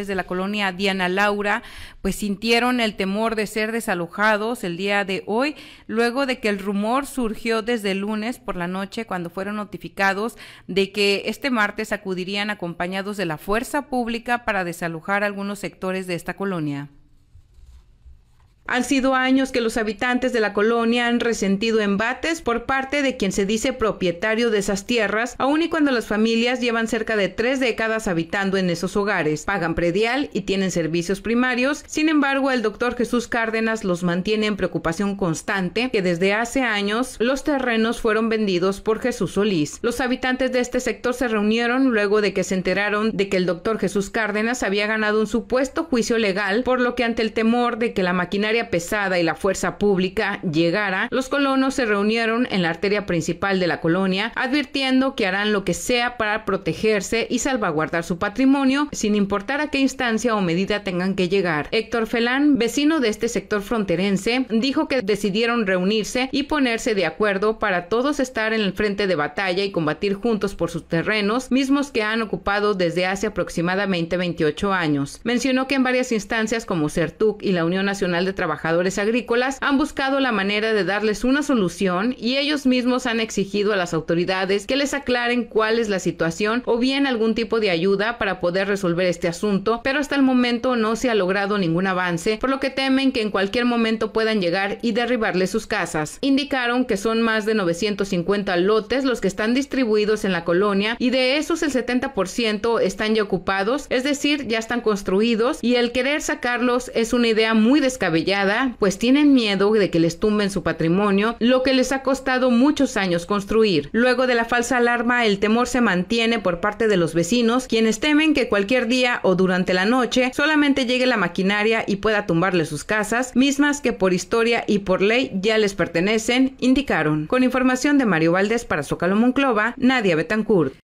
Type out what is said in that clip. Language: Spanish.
de la colonia Diana Laura, pues sintieron el temor de ser desalojados el día de hoy, luego de que el rumor surgió desde lunes por la noche cuando fueron notificados de que este martes acudirían acompañados de la fuerza pública para desalojar algunos sectores de esta colonia. Han sido años que los habitantes de la colonia han resentido embates por parte de quien se dice propietario de esas tierras, aun y cuando las familias llevan cerca de tres décadas habitando en esos hogares, pagan predial y tienen servicios primarios. Sin embargo, el doctor Jesús Cárdenas los mantiene en preocupación constante que desde hace años los terrenos fueron vendidos por Jesús Solís. Los habitantes de este sector se reunieron luego de que se enteraron de que el doctor Jesús Cárdenas había ganado un supuesto juicio legal, por lo que ante el temor de que la maquinaria pesada y la fuerza pública llegara, los colonos se reunieron en la arteria principal de la colonia, advirtiendo que harán lo que sea para protegerse y salvaguardar su patrimonio, sin importar a qué instancia o medida tengan que llegar. Héctor Felán, vecino de este sector fronterense, dijo que decidieron reunirse y ponerse de acuerdo para todos estar en el frente de batalla y combatir juntos por sus terrenos, mismos que han ocupado desde hace aproximadamente 28 años. Mencionó que en varias instancias como CERTUC y la Unión Nacional de Trabajadores trabajadores agrícolas han buscado la manera de darles una solución y ellos mismos han exigido a las autoridades que les aclaren cuál es la situación o bien algún tipo de ayuda para poder resolver este asunto, pero hasta el momento no se ha logrado ningún avance, por lo que temen que en cualquier momento puedan llegar y derribarles sus casas. Indicaron que son más de 950 lotes los que están distribuidos en la colonia y de esos el 70% están ya ocupados, es decir, ya están construidos y el querer sacarlos es una idea muy descabellada pues tienen miedo de que les tumben su patrimonio, lo que les ha costado muchos años construir. Luego de la falsa alarma, el temor se mantiene por parte de los vecinos, quienes temen que cualquier día o durante la noche solamente llegue la maquinaria y pueda tumbarle sus casas, mismas que por historia y por ley ya les pertenecen, indicaron. Con información de Mario Valdés para Zócalo Monclova, Nadia Betancourt.